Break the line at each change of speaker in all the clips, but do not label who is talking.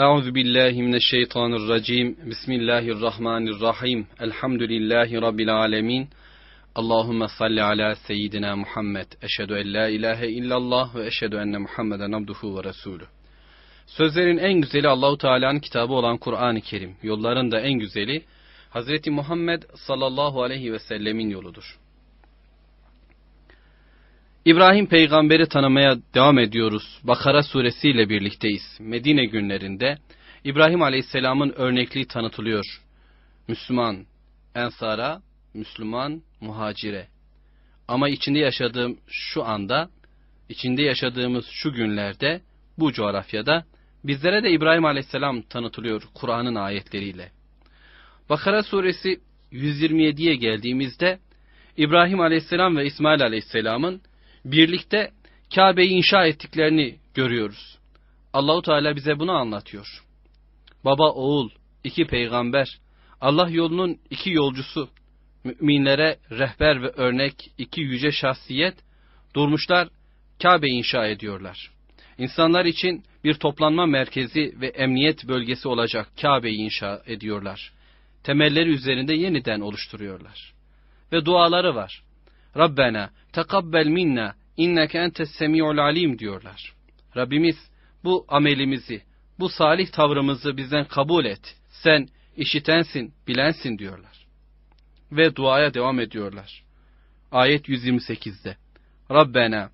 Euzu billahi mineşşeytanirracim. Bismillahirrahmanirrahim. Elhamdülillahi rabbil alamin. Allahumme salli ala seyyidina Muhammed. Eşhedü en la ilahe illallah ve eşhedü enne Muhammeden abduhu ve resulü. Sözlerin en güzeli Allahu Teala'nın kitabı olan Kur'an-ı Kerim. Yolların da en güzeli Hazreti Muhammed sallallahu aleyhi ve sellemin yoludur. İbrahim peygamberi tanımaya devam ediyoruz. Bakara suresiyle birlikteyiz. Medine günlerinde İbrahim aleyhisselamın örnekliği tanıtılıyor. Müslüman, ensara, Müslüman, muhacire. Ama içinde yaşadığım şu anda, içinde yaşadığımız şu günlerde, bu coğrafyada bizlere de İbrahim aleyhisselam tanıtılıyor Kur'an'ın ayetleriyle. Bakara suresi 127'ye geldiğimizde İbrahim aleyhisselam ve İsmail aleyhisselamın birlikte Kabe'yi inşa ettiklerini görüyoruz. Allahu Teala bize bunu anlatıyor. Baba oğul, iki peygamber, Allah yolunun iki yolcusu, müminlere rehber ve örnek iki yüce şahsiyet durmuşlar Kabe inşa ediyorlar. İnsanlar için bir toplanma merkezi ve emniyet bölgesi olacak Kabe'yi inşa ediyorlar. Temelleri üzerinde yeniden oluşturuyorlar. Ve duaları var. Rabbena takabbel minna inneke entes semiul alim diyorlar. Rabbimiz bu amelimizi, bu salih tavrımızı bizden kabul et. Sen işitensin, bilensin diyorlar. Ve duaya devam ediyorlar. Ayet 128'de. Rabbena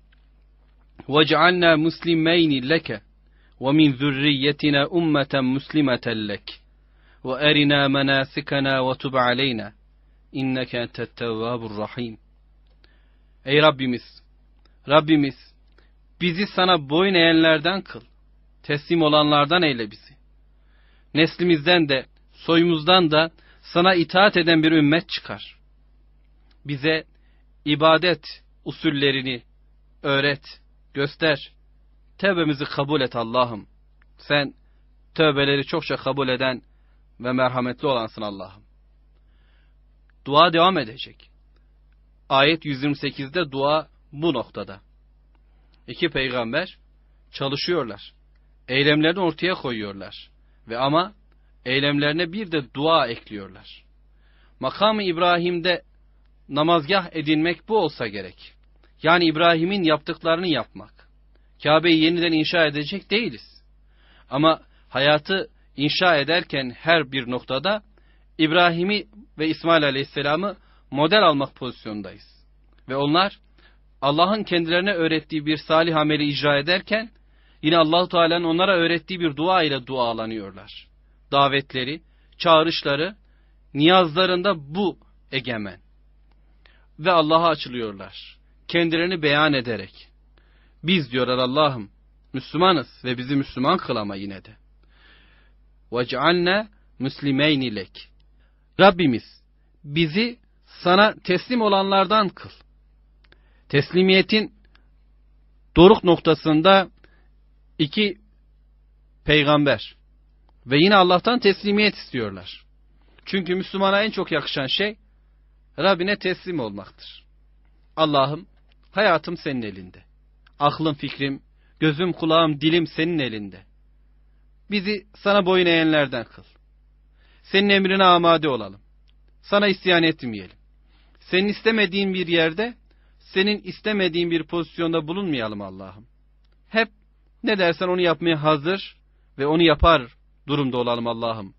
وَجْعَلْنَا مُسْلِمَيْنِ لَكَ وَمِنْ ذُرِّيَّتِنَا أُمَّةً مُسْلِمَةً لَكَ وَأَرِنَا مَنَاسِكَنَا وَتُبْ عَلَيْنَا اِنَّكَ اَنْتَ التَّوَّابُ rahim. Ey Rabbimiz! Rabbimiz! Bizi sana boyun eğenlerden kıl. Teslim olanlardan eyle bizi. Neslimizden de, soyumuzdan da sana itaat eden bir ümmet çıkar. Bize ibadet usullerini öğret, göster. Tevbemizi kabul et Allah'ım. Sen tövbeleri çokça kabul eden ve merhametli olansın Allah'ım. Dua devam edecek. Ayet 128'de dua bu noktada. İki peygamber çalışıyorlar. Eylemlerini ortaya koyuyorlar. Ve ama eylemlerine bir de dua ekliyorlar. Makam-ı İbrahim'de namazgah edinmek bu olsa gerek. Yani İbrahim'in yaptıklarını yapmak. Kabe'yi yeniden inşa edecek değiliz. Ama hayatı inşa ederken her bir noktada İbrahim'i ve İsmail Aleyhisselam'ı model almak pozisyondayız. Ve onlar Allah'ın kendilerine öğrettiği bir salih ameli icra ederken yine Allahu Teala'nın onlara öğrettiği bir dua ile dualanıyorlar. Davetleri, çağrışları, niyazlarında bu egemen. Ve Allah'a açılıyorlar. Kendilerini beyan ederek. Biz diyorlar Allah'ım Müslümanız ve bizi Müslüman kıl yine de. وَجْعَلْنَا مُسْلِمَيْنِ لَكِ Rabbimiz bizi sana teslim olanlardan kıl. Teslimiyetin doruk noktasında iki peygamber ve yine Allah'tan teslimiyet istiyorlar. Çünkü Müslümana en çok yakışan şey Rabbine teslim olmaktır. Allah'ım hayatım senin elinde. Aklım fikrim, gözüm kulağım dilim senin elinde. Bizi sana boyun eğenlerden kıl. Senin emrine amade olalım. Sana isyan etmeyelim. Senin istemediğin bir yerde, senin istemediğin bir pozisyonda bulunmayalım Allah'ım. Hep ne dersen onu yapmaya hazır ve onu yapar durumda olalım Allah'ım.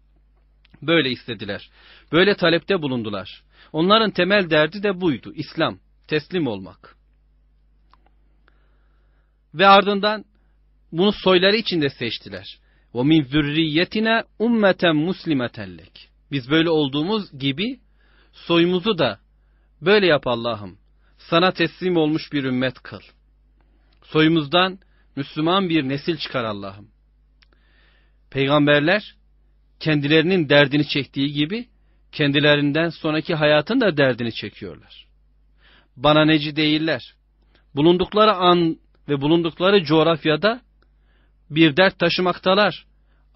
Böyle istediler. Böyle talepte bulundular. Onların temel derdi de buydu. İslam, teslim olmak. Ve ardından bunu soyları içinde seçtiler. Ve min zürriyetine ummeten muslimetellek. Biz böyle olduğumuz gibi soyumuzu da Böyle yap Allah'ım. Sana teslim olmuş bir ümmet kıl. Soyumuzdan Müslüman bir nesil çıkar Allah'ım. Peygamberler kendilerinin derdini çektiği gibi kendilerinden sonraki hayatın da derdini çekiyorlar. Bana neci değiller. Bulundukları an ve bulundukları coğrafyada bir dert taşımaktalar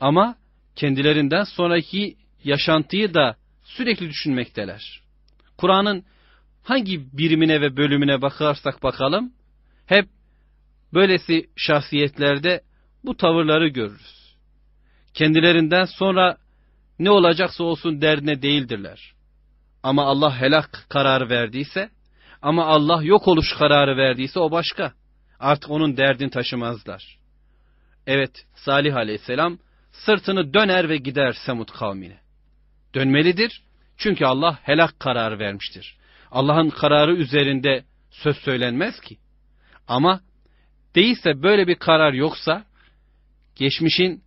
ama kendilerinden sonraki yaşantıyı da sürekli düşünmekteler. Kur'an'ın hangi birimine ve bölümüne bakarsak bakalım hep böylesi şahsiyetlerde bu tavırları görürüz. Kendilerinden sonra ne olacaksa olsun derdine değildirler. Ama Allah helak kararı verdiyse, ama Allah yok oluş kararı verdiyse o başka. Artık onun derdini taşımazlar. Evet, Salih aleyhisselam sırtını döner ve gider Semud kavmine. Dönmelidir çünkü Allah helak kararı vermiştir. Allah'ın kararı üzerinde söz söylenmez ki. Ama değilse böyle bir karar yoksa geçmişin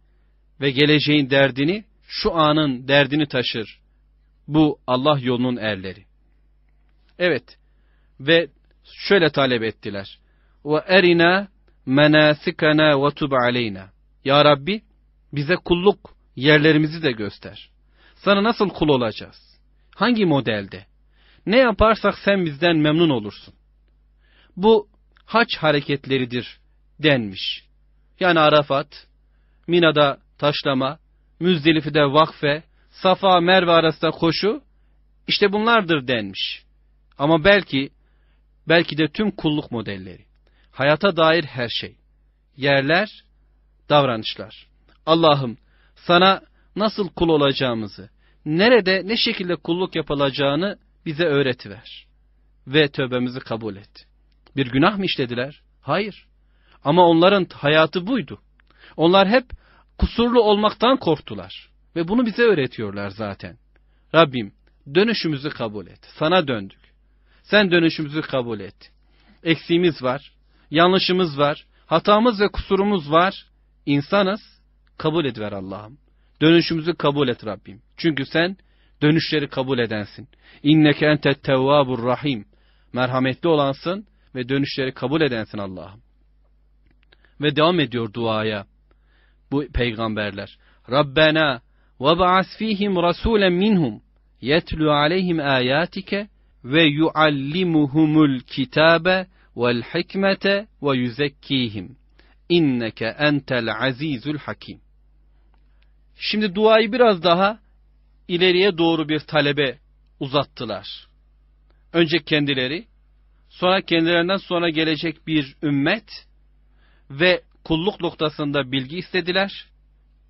ve geleceğin derdini şu anın derdini taşır. Bu Allah yolunun erleri. Evet. Ve şöyle talep ettiler. Ve erina menasikana ve tub aleyna. Ya Rabbi bize kulluk yerlerimizi de göster. Sana nasıl kul olacağız? Hangi modelde? Ne yaparsak sen bizden memnun olursun. Bu haç hareketleridir denmiş. Yani Arafat, Mina'da taşlama, Müzdelife'de vakfe, Safa Merve arasında koşu işte bunlardır denmiş. Ama belki belki de tüm kulluk modelleri, hayata dair her şey, yerler, davranışlar. Allah'ım sana nasıl kul olacağımızı, nerede ne şekilde kulluk yapılacağını bize öğretiver. Ve tövbemizi kabul et. Bir günah mı işlediler? Hayır. Ama onların hayatı buydu. Onlar hep kusurlu olmaktan korktular. Ve bunu bize öğretiyorlar zaten. Rabbim dönüşümüzü kabul et. Sana döndük. Sen dönüşümüzü kabul et. Eksiğimiz var, yanlışımız var, hatamız ve kusurumuz var. İnsanız. Kabul et Allah'ım. Dönüşümüzü kabul et Rabbim. Çünkü sen dönüşleri kabul edensin. İnneke entet tevvabur rahim. Merhametli olansın ve dönüşleri kabul edensin Allah'ım. Ve devam ediyor duaya bu peygamberler. Rabbena ve ba'as fihim rasulen minhum yetlu aleyhim ayatike ve yuallimuhumul kitabe vel hikmete ve yuzekkihim. İnneke entel azizul hakim. Şimdi duayı biraz daha ileriye doğru bir talebe uzattılar. Önce kendileri, sonra kendilerinden sonra gelecek bir ümmet ve kulluk noktasında bilgi istediler.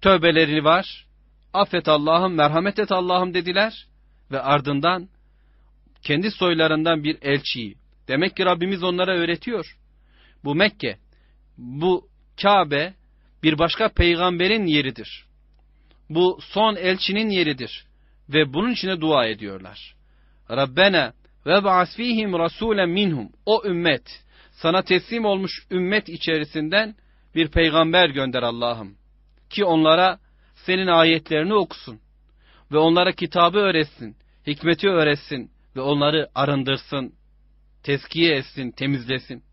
Tövbeleri var. Affet Allah'ım, merhamet et Allah'ım dediler ve ardından kendi soylarından bir elçiyi. Demek ki Rabbimiz onlara öğretiyor. Bu Mekke, bu Kabe bir başka peygamberin yeridir. Bu son elçinin yeridir ve bunun içine dua ediyorlar. Rabbena ve ba'as fihim rasulen minhum. O ümmet sana teslim olmuş ümmet içerisinden bir peygamber gönder Allah'ım ki onlara senin ayetlerini okusun ve onlara kitabı öğretsin, hikmeti öğretsin ve onları arındırsın, teskiye etsin, temizlesin.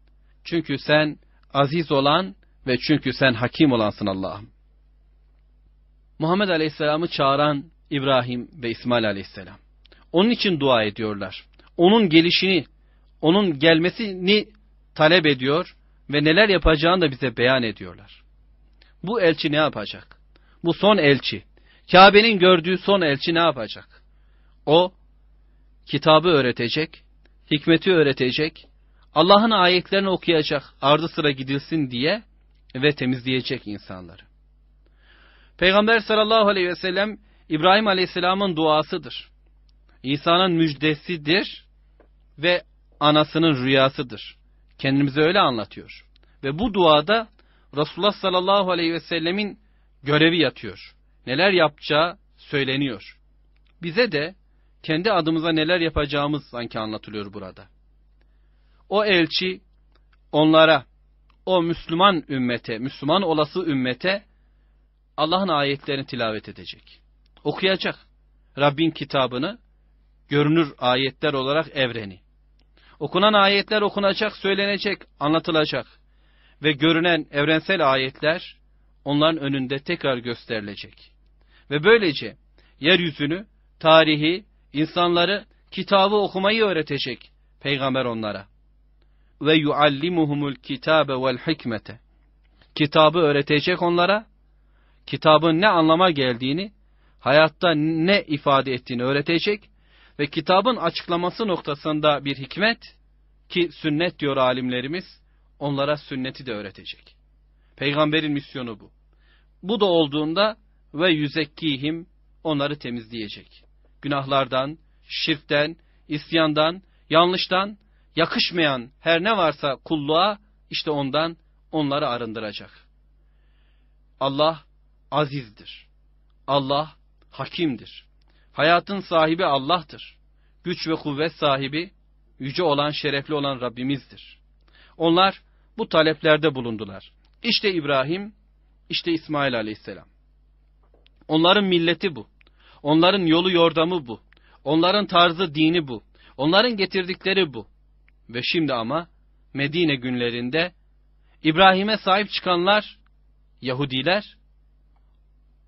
Çünkü sen aziz olan ve çünkü sen hakim olansın Allah'ım. Muhammed Aleyhisselam'ı çağıran İbrahim ve İsmail Aleyhisselam. Onun için dua ediyorlar. Onun gelişini, onun gelmesini talep ediyor ve neler yapacağını da bize beyan ediyorlar. Bu elçi ne yapacak? Bu son elçi. Kabe'nin gördüğü son elçi ne yapacak? O kitabı öğretecek, hikmeti öğretecek, Allah'ın ayetlerini okuyacak, ardı sıra gidilsin diye ve temizleyecek insanları. Peygamber sallallahu aleyhi ve sellem İbrahim aleyhisselamın duasıdır. İsa'nın müjdesidir ve anasının rüyasıdır. Kendimize öyle anlatıyor. Ve bu duada Resulullah sallallahu aleyhi ve sellemin görevi yatıyor. Neler yapacağı söyleniyor. Bize de kendi adımıza neler yapacağımız sanki anlatılıyor burada. O elçi onlara, o Müslüman ümmete, Müslüman olası ümmete Allah'ın ayetlerini tilavet edecek. Okuyacak. Rabbin kitabını görünür ayetler olarak evreni. Okunan ayetler okunacak, söylenecek, anlatılacak. Ve görünen evrensel ayetler onların önünde tekrar gösterilecek. Ve böylece yeryüzünü, tarihi, insanları kitabı okumayı öğretecek peygamber onlara. Ve yuallimuhumul kitabe vel hikmete. Kitabı öğretecek onlara kitabın ne anlama geldiğini, hayatta ne ifade ettiğini öğretecek ve kitabın açıklaması noktasında bir hikmet ki sünnet diyor alimlerimiz, onlara sünneti de öğretecek. Peygamberin misyonu bu. Bu da olduğunda ve yüzekkihim onları temizleyecek. Günahlardan, şirkten, isyandan, yanlıştan, yakışmayan her ne varsa kulluğa işte ondan onları arındıracak. Allah azizdir. Allah hakimdir. Hayatın sahibi Allah'tır. Güç ve kuvvet sahibi, yüce olan, şerefli olan Rabbimizdir. Onlar bu taleplerde bulundular. İşte İbrahim, işte İsmail aleyhisselam. Onların milleti bu. Onların yolu yordamı bu. Onların tarzı dini bu. Onların getirdikleri bu. Ve şimdi ama Medine günlerinde İbrahim'e sahip çıkanlar Yahudiler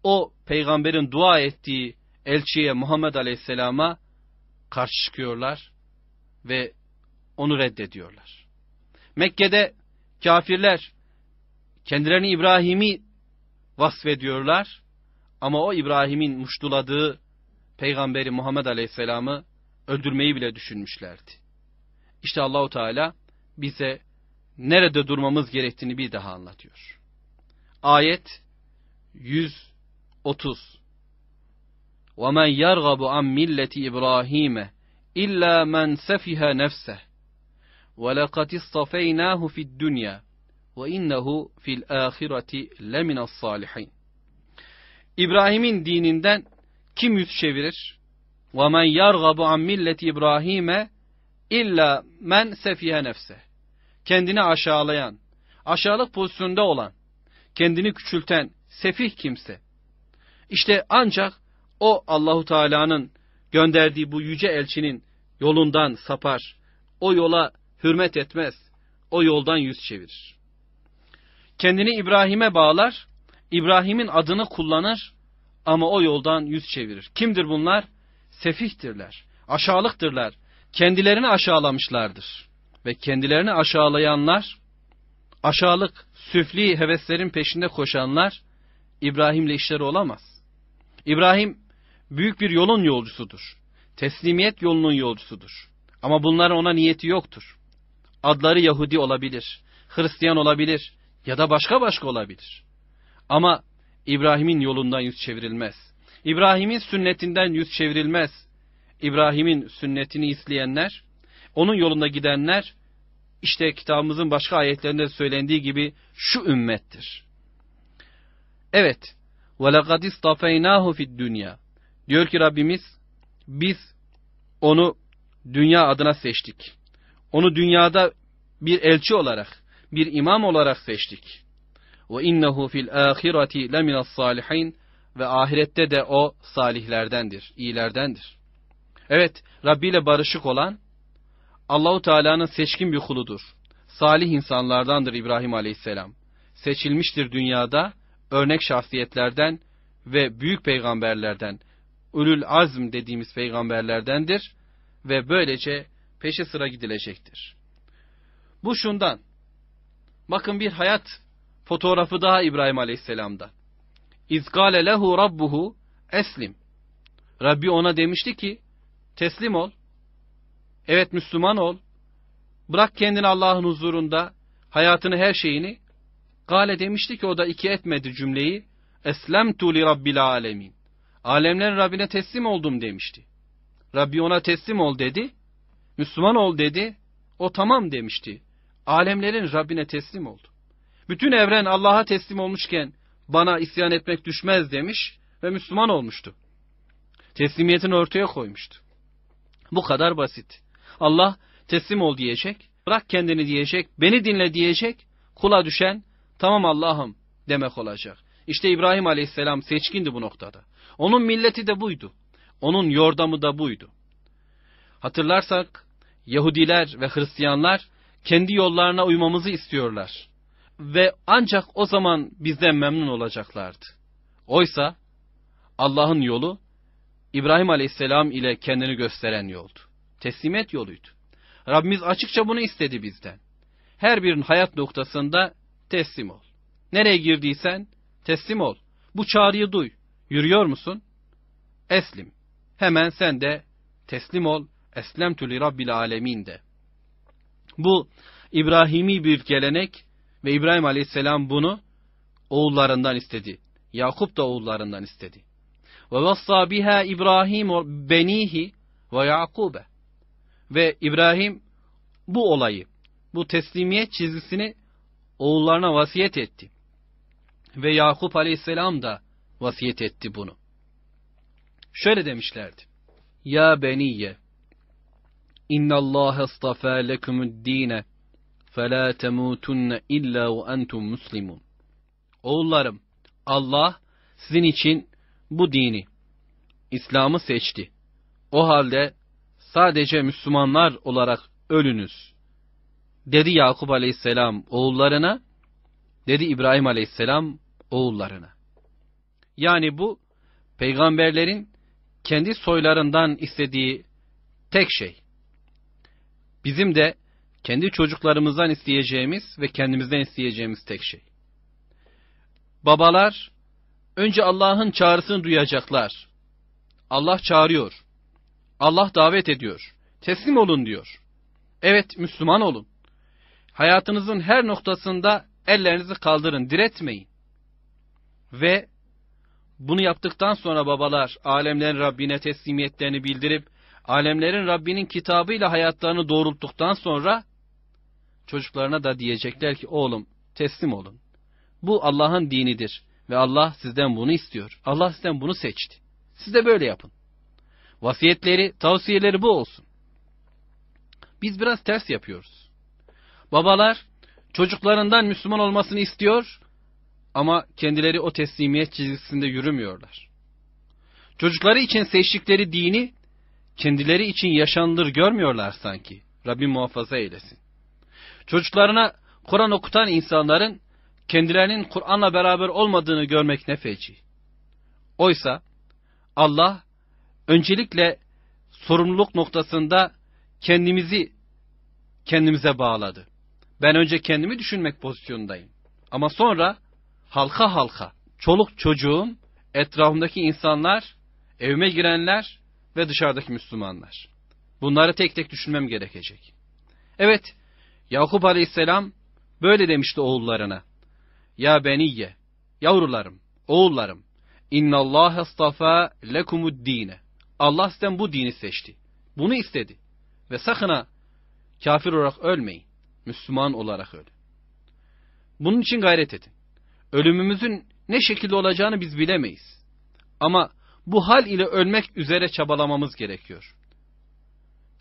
o peygamberin dua ettiği elçiye Muhammed Aleyhisselam'a karşı çıkıyorlar ve onu reddediyorlar. Mekke'de kafirler kendilerini İbrahim'i vasfediyorlar ama o İbrahim'in muştuladığı peygamberi Muhammed Aleyhisselam'ı öldürmeyi bile düşünmüşlerdi. İşte Allahu Teala bize nerede durmamız gerektiğini bir daha anlatıyor. Ayet 100 30 وَمَنْ يَرْغَبُ عَنْ مِلَّةِ إِبْرَاهِيمَ إِلَّا مَنْ سَفِهَ نَفْسَهُ وَلَقَدِ اصْطَفَيْنَاهُ فِي الدُّنْيَا وَاِنَّهُ فِي الْآخِرَةِ لَمِنَ الصَّالِحِينَ İbrahim'in dininden kim yüz çevirir? وَمَنْ يَرْغَبُ عَنْ مِلَّةِ İbrahim'e illa men sefihe nefse. Kendini aşağılayan, aşağılık pozisyonda olan, kendini küçülten, sefih kimse. İşte ancak o Allahu Teala'nın gönderdiği bu yüce elçinin yolundan sapar. O yola hürmet etmez. O yoldan yüz çevirir. Kendini İbrahim'e bağlar, İbrahim'in adını kullanır ama o yoldan yüz çevirir. Kimdir bunlar? Sefihtirler, aşağılıktırlar. Kendilerini aşağılamışlardır. Ve kendilerini aşağılayanlar, aşağılık, süfli heveslerin peşinde koşanlar İbrahim'le işleri olamaz. İbrahim büyük bir yolun yolcusudur. Teslimiyet yolunun yolcusudur. Ama bunların ona niyeti yoktur. Adları Yahudi olabilir, Hristiyan olabilir ya da başka başka olabilir. Ama İbrahim'in yolundan yüz çevrilmez. İbrahim'in sünnetinden yüz çevrilmez. İbrahim'in sünnetini isteyenler, onun yolunda gidenler, işte kitabımızın başka ayetlerinde söylendiği gibi şu ümmettir. Evet, وَلَقَدْ اِسْتَفَيْنَاهُ فِي dünya. Diyor ki Rabbimiz biz onu dünya adına seçtik. Onu dünyada bir elçi olarak, bir imam olarak seçtik. Ve innehu fil ahireti leminas salihin ve ahirette de o salihlerdendir, iyilerdendir. Evet, Rabbi ile barışık olan Allahu Teala'nın seçkin bir kuludur. Salih insanlardandır İbrahim Aleyhisselam. Seçilmiştir dünyada örnek şahsiyetlerden ve büyük peygamberlerden, ulul azm dediğimiz peygamberlerdendir ve böylece peşe sıra gidilecektir. Bu şundan, bakın bir hayat fotoğrafı daha İbrahim Aleyhisselam'da. İzgale lehu rabbuhu eslim. Rabbi ona demişti ki, teslim ol, evet Müslüman ol, bırak kendini Allah'ın huzurunda, hayatını her şeyini Gale demişti ki o da iki etmedi cümleyi. Eslemtu li rabbil alemin. Alemlerin Rabbine teslim oldum demişti. Rabbi ona teslim ol dedi. Müslüman ol dedi. O tamam demişti. Alemlerin Rabbine teslim oldu. Bütün evren Allah'a teslim olmuşken bana isyan etmek düşmez demiş ve Müslüman olmuştu. Teslimiyetini ortaya koymuştu. Bu kadar basit. Allah teslim ol diyecek, bırak kendini diyecek, beni dinle diyecek, kula düşen Tamam Allah'ım demek olacak. İşte İbrahim aleyhisselam seçkindi bu noktada. Onun milleti de buydu. Onun yordamı da buydu. Hatırlarsak Yahudiler ve Hristiyanlar kendi yollarına uymamızı istiyorlar. Ve ancak o zaman bizden memnun olacaklardı. Oysa Allah'ın yolu İbrahim aleyhisselam ile kendini gösteren yoldu. Teslimiyet yoluydu. Rabbimiz açıkça bunu istedi bizden. Her birinin hayat noktasında teslim ol. Nereye girdiysen teslim ol. Bu çağrıyı duy. Yürüyor musun? Eslim. Hemen sen de teslim ol. Eslemtü li rabbil alemin de. Bu İbrahimi bir gelenek ve İbrahim aleyhisselam bunu oğullarından istedi. Yakup da oğullarından istedi. Ve vassa biha İbrahim benihi ve Yakube. Ve İbrahim bu olayı, bu teslimiyet çizgisini oğullarına vasiyet etti. Ve Yakup aleyhisselam da vasiyet etti bunu. Şöyle demişlerdi. Ya beniyye, innallâhe istafâ lekumuddîne, فَلَا تَمُوتُنَّ اِلَّا وَاَنْتُمْ muslimun. Oğullarım, Allah sizin için bu dini, İslam'ı seçti. O halde sadece Müslümanlar olarak ölünüz.'' Dedi Yakup aleyhisselam oğullarına, dedi İbrahim aleyhisselam oğullarına. Yani bu peygamberlerin kendi soylarından istediği tek şey. Bizim de kendi çocuklarımızdan isteyeceğimiz ve kendimizden isteyeceğimiz tek şey. Babalar önce Allah'ın çağrısını duyacaklar. Allah çağırıyor. Allah davet ediyor. Teslim olun diyor. Evet Müslüman olun. Hayatınızın her noktasında ellerinizi kaldırın, diretmeyin. Ve bunu yaptıktan sonra babalar alemlerin Rabbine teslimiyetlerini bildirip alemlerin Rabbinin kitabıyla hayatlarını doğrulttuktan sonra çocuklarına da diyecekler ki oğlum teslim olun. Bu Allah'ın dinidir ve Allah sizden bunu istiyor. Allah sizden bunu seçti. Siz de böyle yapın. Vasiyetleri, tavsiyeleri bu olsun. Biz biraz ters yapıyoruz. Babalar çocuklarından Müslüman olmasını istiyor ama kendileri o teslimiyet çizgisinde yürümüyorlar. Çocukları için seçtikleri dini kendileri için yaşandır görmüyorlar sanki. Rabbim muhafaza eylesin. Çocuklarına Kur'an okutan insanların kendilerinin Kur'an'la beraber olmadığını görmek ne feci. Oysa Allah öncelikle sorumluluk noktasında kendimizi kendimize bağladı. Ben önce kendimi düşünmek pozisyondayım. Ama sonra halka halka, çoluk çocuğum, etrafımdaki insanlar, evime girenler ve dışarıdaki Müslümanlar. Bunları tek tek düşünmem gerekecek. Evet, Yakup Aleyhisselam böyle demişti oğullarına. Ya beniyye, yavrularım, oğullarım, Allah astafa lekumud dine. Allah sizden bu dini seçti. Bunu istedi. Ve sakına kafir olarak ölmeyin. Müslüman olarak öl. Bunun için gayret edin. Ölümümüzün ne şekilde olacağını biz bilemeyiz. Ama bu hal ile ölmek üzere çabalamamız gerekiyor.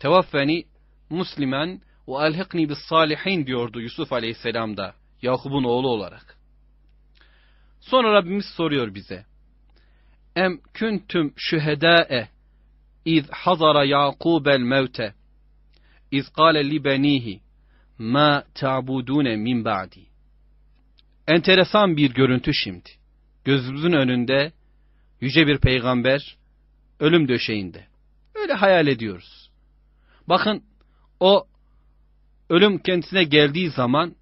Tevaffeni Müslüman ve elhikni bis salihin diyordu Yusuf Aleyhisselam da Yakup'un oğlu olarak. Sonra Rabbimiz soruyor bize. Em küntüm şühedâe iz hazara el mevte iz kâle li benihi ma ta'budune min ba'di. Enteresan bir görüntü şimdi. Gözümüzün önünde yüce bir peygamber ölüm döşeğinde. Öyle hayal ediyoruz. Bakın o ölüm kendisine geldiği zaman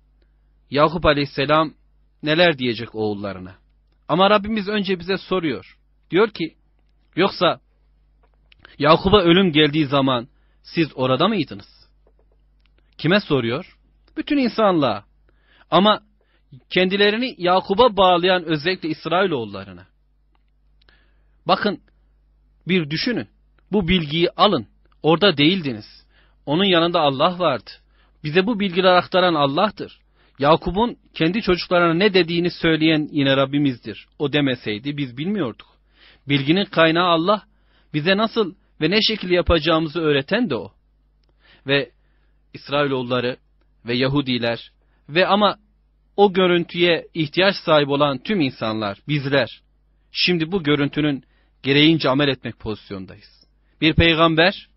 Yakup aleyhisselam neler diyecek oğullarına. Ama Rabbimiz önce bize soruyor. Diyor ki yoksa Yakup'a ölüm geldiği zaman siz orada mıydınız? Kime soruyor? Bütün insanlığa. Ama kendilerini Yakub'a bağlayan özellikle İsrailoğullarına. Bakın bir düşünün. Bu bilgiyi alın. Orada değildiniz. Onun yanında Allah vardı. Bize bu bilgiler aktaran Allah'tır. Yakup'un kendi çocuklarına ne dediğini söyleyen yine Rabbimizdir. O demeseydi biz bilmiyorduk. Bilginin kaynağı Allah. Bize nasıl ve ne şekilde yapacağımızı öğreten de o. Ve İsrailoğulları ve Yahudiler ve ama o görüntüye ihtiyaç sahibi olan tüm insanlar, bizler, şimdi bu görüntünün gereğince amel etmek pozisyondayız. Bir peygamber,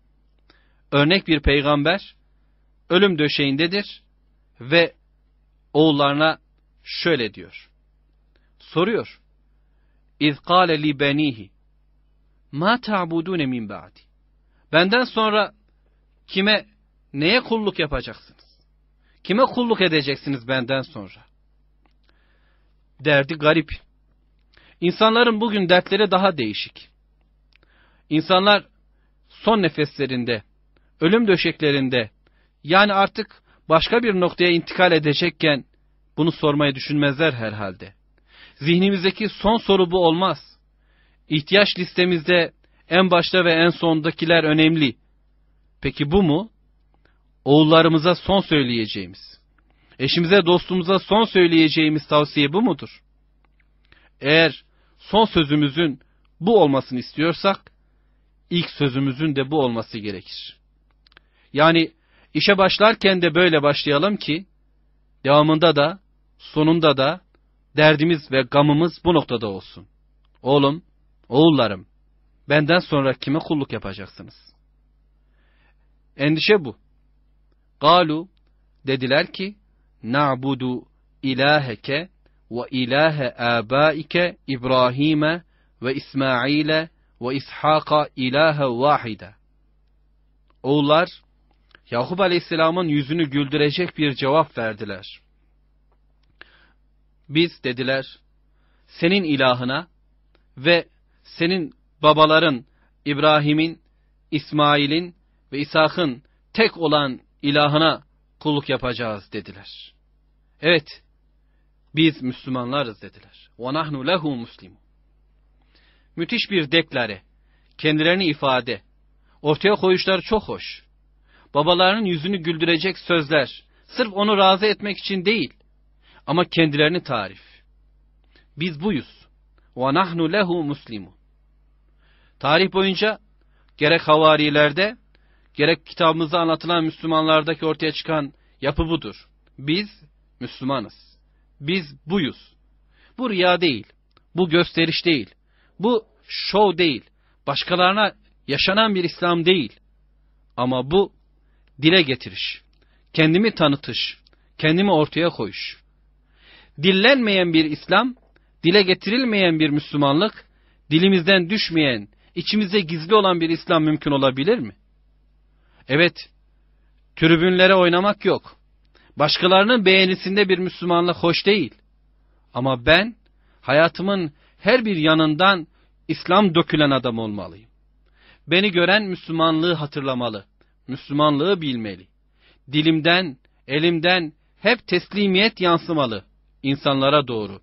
örnek bir peygamber, ölüm döşeğindedir ve oğullarına şöyle diyor. Soruyor. İz kâle li benihi ma ta'budune min ba'di. Benden sonra kime neye kulluk yapacaksınız? Kime kulluk edeceksiniz benden sonra? Derdi garip. İnsanların bugün dertleri daha değişik. İnsanlar son nefeslerinde, ölüm döşeklerinde, yani artık başka bir noktaya intikal edecekken bunu sormayı düşünmezler herhalde. Zihnimizdeki son soru bu olmaz. İhtiyaç listemizde en başta ve en sondakiler önemli. Peki bu mu? oğullarımıza son söyleyeceğimiz, eşimize dostumuza son söyleyeceğimiz tavsiye bu mudur? Eğer son sözümüzün bu olmasını istiyorsak, ilk sözümüzün de bu olması gerekir. Yani işe başlarken de böyle başlayalım ki, devamında da, sonunda da, derdimiz ve gamımız bu noktada olsun. Oğlum, oğullarım, benden sonra kime kulluk yapacaksınız? Endişe bu. Galu dediler ki na'budu ilaheke ve ilahe abaike İbrahim'e ve İsmail'e ve İshak'a ilahe vahide. Oğullar Yakup Aleyhisselam'ın yüzünü güldürecek bir cevap verdiler. Biz dediler, senin ilahına ve senin babaların İbrahim'in, İsmail'in ve İshak'ın tek olan ilahına kulluk yapacağız dediler. Evet, biz Müslümanlarız dediler. وَنَحْنُ لَهُ مُسْلِمُ Müthiş bir deklare, kendilerini ifade, ortaya koyuşlar çok hoş. Babalarının yüzünü güldürecek sözler, sırf onu razı etmek için değil, ama kendilerini tarif. Biz buyuz. وَنَحْنُ لَهُ مُسْلِمُ Tarih boyunca gerek havarilerde, gerek kitabımızda anlatılan Müslümanlardaki ortaya çıkan yapı budur. Biz Müslümanız. Biz buyuz. Bu rüya değil. Bu gösteriş değil. Bu şov değil. Başkalarına yaşanan bir İslam değil. Ama bu dile getiriş. Kendimi tanıtış. Kendimi ortaya koyuş. Dillenmeyen bir İslam, dile getirilmeyen bir Müslümanlık, dilimizden düşmeyen, içimizde gizli olan bir İslam mümkün olabilir mi? Evet, tribünlere oynamak yok. Başkalarının beğenisinde bir Müslümanlık hoş değil. Ama ben hayatımın her bir yanından İslam dökülen adam olmalıyım. Beni gören Müslümanlığı hatırlamalı, Müslümanlığı bilmeli. Dilimden, elimden hep teslimiyet yansımalı insanlara doğru.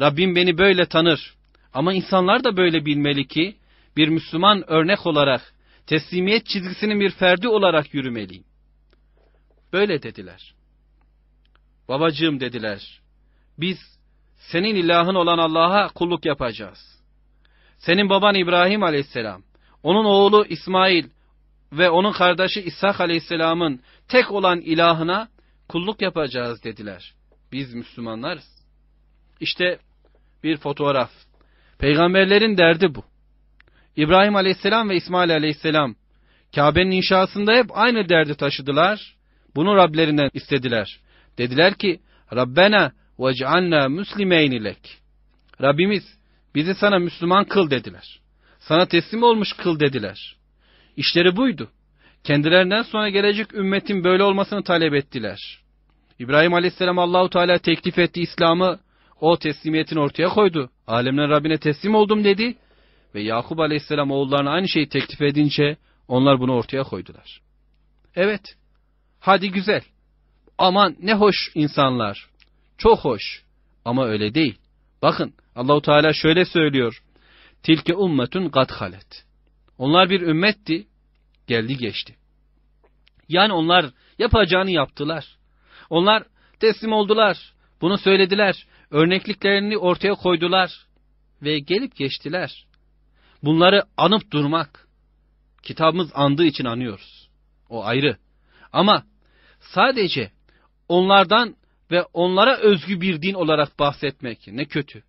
Rabbim beni böyle tanır ama insanlar da böyle bilmeli ki bir Müslüman örnek olarak teslimiyet çizgisinin bir ferdi olarak yürümeliyim. Böyle dediler. Babacığım dediler, biz senin ilahın olan Allah'a kulluk yapacağız. Senin baban İbrahim aleyhisselam, onun oğlu İsmail ve onun kardeşi İshak aleyhisselamın tek olan ilahına kulluk yapacağız dediler. Biz Müslümanlarız. İşte bir fotoğraf. Peygamberlerin derdi bu. İbrahim aleyhisselam ve İsmail aleyhisselam Kabe'nin inşasında hep aynı derdi taşıdılar. Bunu Rablerinden istediler. Dediler ki Rabbena ve cealna müslimeyn ilek. Rabbimiz bizi sana Müslüman kıl dediler. Sana teslim olmuş kıl dediler. İşleri buydu. Kendilerinden sonra gelecek ümmetin böyle olmasını talep ettiler. İbrahim Aleyhisselam Allahu Teala teklif etti İslam'ı. O teslimiyetin ortaya koydu. Alemden Rabbine teslim oldum dedi ve Yakup aleyhisselam oğullarına aynı şeyi teklif edince onlar bunu ortaya koydular. Evet, hadi güzel. Aman ne hoş insanlar. Çok hoş. Ama öyle değil. Bakın Allahu Teala şöyle söylüyor. Tilke ummetun kad halet. Onlar bir ümmetti. Geldi geçti. Yani onlar yapacağını yaptılar. Onlar teslim oldular. Bunu söylediler. Örnekliklerini ortaya koydular. Ve gelip geçtiler. Bunları anıp durmak. Kitabımız andığı için anıyoruz. O ayrı. Ama sadece onlardan ve onlara özgü bir din olarak bahsetmek ne kötü.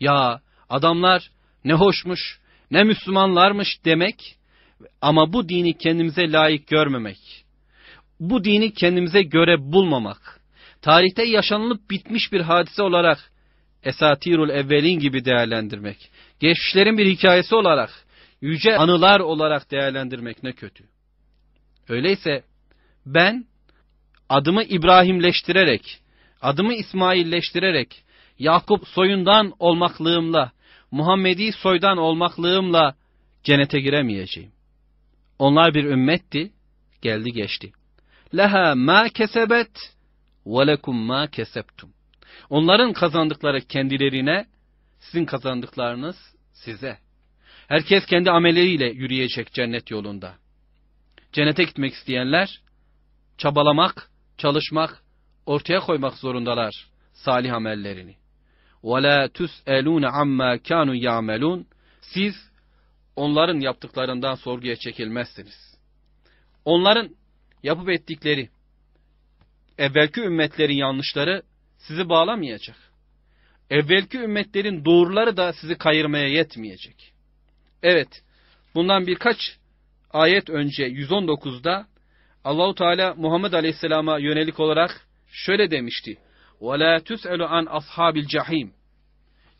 Ya adamlar ne hoşmuş, ne Müslümanlarmış demek ama bu dini kendimize layık görmemek. Bu dini kendimize göre bulmamak. Tarihte yaşanılıp bitmiş bir hadise olarak esatirul evvelin gibi değerlendirmek geçmişlerin bir hikayesi olarak, yüce anılar olarak değerlendirmek ne kötü. Öyleyse ben adımı İbrahimleştirerek, adımı İsmailleştirerek, Yakup soyundan olmaklığımla, Muhammedi soydan olmaklığımla cennete giremeyeceğim. Onlar bir ümmetti, geldi geçti. Leha ma kesebet ve lekum ma keseptum. Onların kazandıkları kendilerine, sizin kazandıklarınız size. Herkes kendi amelleriyle yürüyecek cennet yolunda. Cennete gitmek isteyenler çabalamak, çalışmak, ortaya koymak zorundalar salih amellerini. وَلَا تُسْأَلُونَ عَمَّا كَانُوا يَعْمَلُونَ Siz onların yaptıklarından sorguya çekilmezsiniz. Onların yapıp ettikleri, evvelki ümmetlerin yanlışları sizi bağlamayacak evvelki ümmetlerin doğruları da sizi kayırmaya yetmeyecek. Evet, bundan birkaç ayet önce 119'da Allahu Teala Muhammed Aleyhisselam'a yönelik olarak şöyle demişti. وَلَا تُسْأَلُ an ashabil cahim.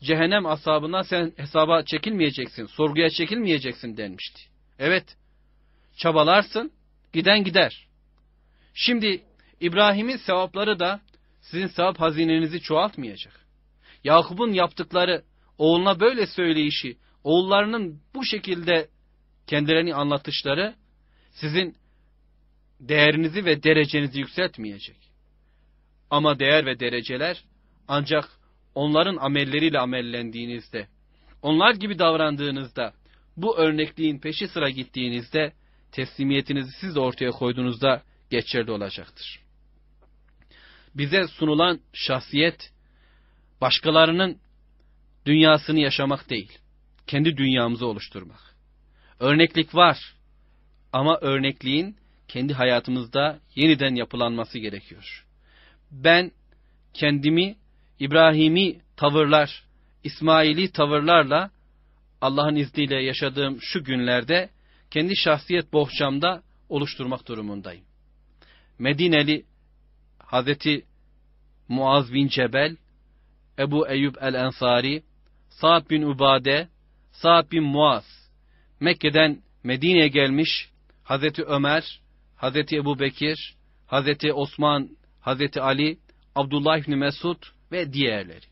Cehennem ashabından sen hesaba çekilmeyeceksin, sorguya çekilmeyeceksin denmişti. Evet, çabalarsın, giden gider. Şimdi İbrahim'in sevapları da sizin sevap hazinenizi çoğaltmayacak. Yakup'un yaptıkları, oğluna böyle söyleyişi, oğullarının bu şekilde kendilerini anlatışları sizin değerinizi ve derecenizi yükseltmeyecek. Ama değer ve dereceler ancak onların amelleriyle amellendiğinizde, onlar gibi davrandığınızda, bu örnekliğin peşi sıra gittiğinizde, teslimiyetinizi siz ortaya koyduğunuzda geçerli olacaktır. Bize sunulan şahsiyet, Başkalarının dünyasını yaşamak değil. Kendi dünyamızı oluşturmak. Örneklik var. Ama örnekliğin kendi hayatımızda yeniden yapılanması gerekiyor. Ben kendimi İbrahim'i tavırlar, İsmaili tavırlarla Allah'ın izniyle yaşadığım şu günlerde kendi şahsiyet bohçamda oluşturmak durumundayım. Medineli Hazreti Muaz bin Cebel Ebu Eyyub el-Ensari, Sa'd bin Ubade, Sa'd bin Muaz, Mekke'den Medine'ye gelmiş Hazreti Ömer, Hazreti Ebu Bekir, Hazreti Osman, Hazreti Ali, Abdullah bin Mesud ve diğerleri.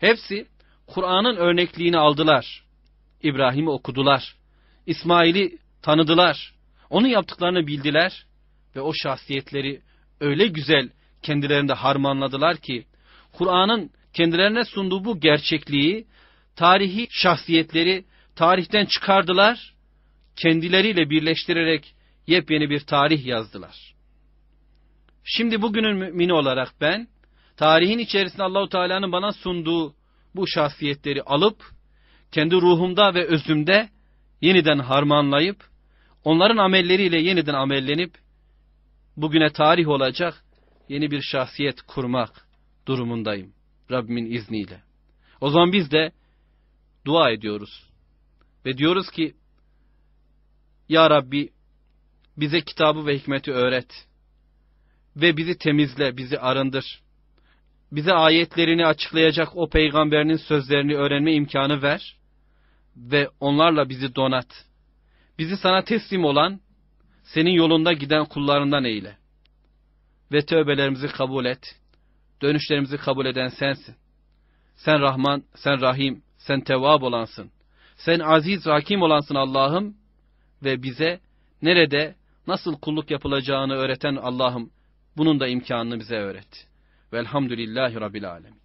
Hepsi Kur'an'ın örnekliğini aldılar. İbrahim'i okudular. İsmail'i tanıdılar. Onun yaptıklarını bildiler ve o şahsiyetleri öyle güzel kendilerinde harmanladılar ki Kur'an'ın kendilerine sunduğu bu gerçekliği tarihi şahsiyetleri tarihten çıkardılar, kendileriyle birleştirerek yepyeni bir tarih yazdılar. Şimdi bugünün mümini olarak ben tarihin içerisinde Allahu Teala'nın bana sunduğu bu şahsiyetleri alıp kendi ruhumda ve özümde yeniden harmanlayıp onların amelleriyle yeniden amellenip bugüne tarih olacak yeni bir şahsiyet kurmak durumundayım. Rabbimin izniyle. O zaman biz de dua ediyoruz. Ve diyoruz ki Ya Rabbi bize kitabı ve hikmeti öğret. Ve bizi temizle, bizi arındır. Bize ayetlerini açıklayacak o peygamberinin sözlerini öğrenme imkanı ver. Ve onlarla bizi donat. Bizi sana teslim olan, senin yolunda giden kullarından eyle. Ve tövbelerimizi kabul et. Dönüşlerimizi kabul eden sensin. Sen Rahman, sen Rahim, sen Tevvab olansın. Sen aziz, hakim olansın Allah'ım ve bize nerede, nasıl kulluk yapılacağını öğreten Allah'ım bunun da imkanını bize öğret. Velhamdülillahi Rabbil Alemin.